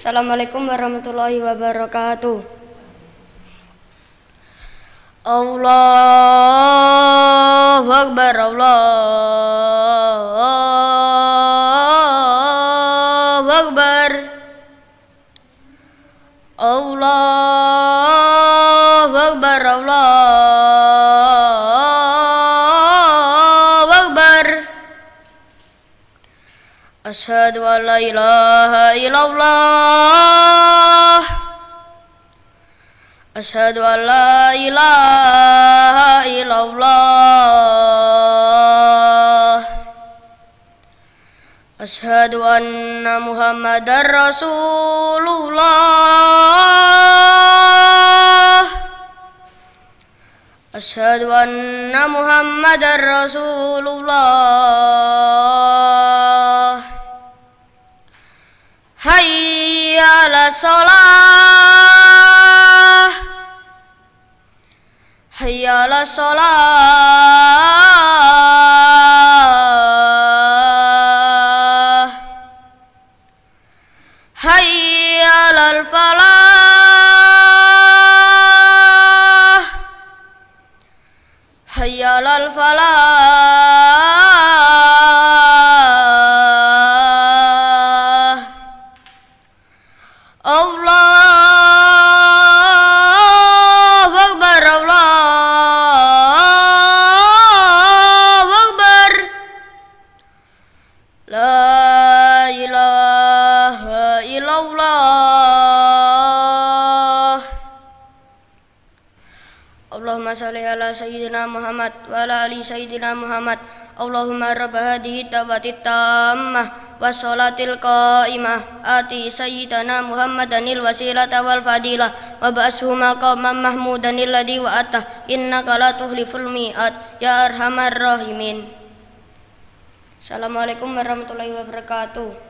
Assalamualaikum warahmatullahi wabarakatuh. Allahu akbar Allahu akbar Allahu akbar Allah Asyhadu an la illallah Asyhadu an la illallah Asyhadu anna Muhammadar Rasulullah Asyhadu anna Muhammadar Rasulullah هيا على الصلاة هيا على الصلاة هيا على الفلاح هيا على الفلاح Allah, Akbar Allahu Akbar La ilaha illallah Allahumma salli ala sayyidina Muhammad wa ala ali sayyidina Muhammad Allahumma rabb hadhihi tawbatit tammah wassalatil qa'imah ati sayyidana wasilata wal fadilah wa wa atah ya arhamar rahimin Assalamualaikum warahmatullahi wabarakatuh